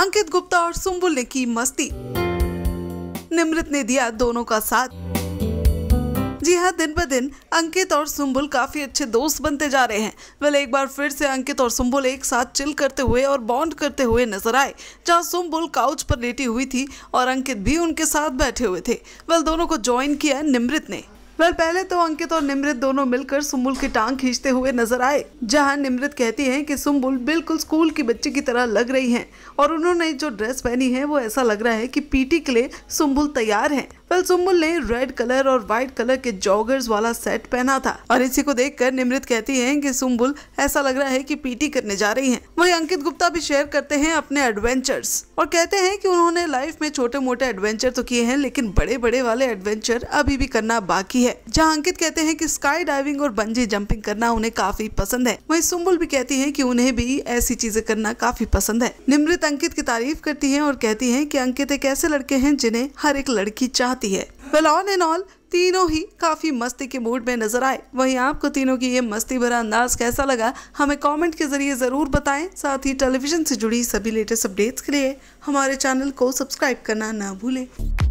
अंकित गुप्ता और सुम्बुल ने की मस्ती निमृत ने दिया दोनों का साथ जी हाँ दिन ब दिन अंकित और सुम्बुल काफी अच्छे दोस्त बनते जा रहे हैं वेल एक बार फिर से अंकित और सुम्बुल एक साथ चिल करते हुए और बॉन्ड करते हुए नजर आए जहाँ सुम्बुल काउच पर लेटी हुई थी और अंकित भी उनके साथ बैठे हुए थे वेल दोनों को ज्वाइन किया निमृत ने वह पहले तो अंकित और निमृत दोनों मिलकर सुम्बुल की टांग खींचते हुए नजर आए जहाँ निमृत कहती है कि सुम्बुल बिल्कुल स्कूल की बच्ची की तरह लग रही है और उन्होंने जो ड्रेस पहनी है वो ऐसा लग रहा है कि पीटी के लिए सुम्बुल तैयार है वेल सुम्बुल ने रेड कलर और व्हाइट कलर के जॉगर्स वाला सेट पहना था और इसी को देखकर निमृत कहती है की सुम्बुल ऐसा लग रहा है की पीटी करने जा रही है वही अंकित गुप्ता भी शेयर करते हैं अपने एडवेंचर्स और कहते हैं की उन्होंने लाइफ में छोटे मोटे एडवेंचर तो किए हैं लेकिन बड़े बड़े वाले एडवेंचर अभी भी करना बाकी है जहां अंकित कहते हैं कि स्काई डाइविंग और बंजी जंपिंग करना उन्हें काफी पसंद है वहीं सुम्बुल भी कहती है कि उन्हें भी ऐसी चीजें करना काफी पसंद है निमृत अंकित की तारीफ करती है और कहती है की अंकित एक ऐसे लड़के है जिन्हें हर एक लड़की चाहती है वेल ऑन एंड ऑल तीनों ही काफी मस्ती के मूड में नजर आए वहीं आपको तीनों की ये मस्ती भरा अंदाज कैसा लगा हमें कमेंट के जरिए जरूर बताएं साथ ही टेलीविजन से जुड़ी सभी लेटेस्ट अपडेट्स के लिए हमारे चैनल को सब्सक्राइब करना ना भूलें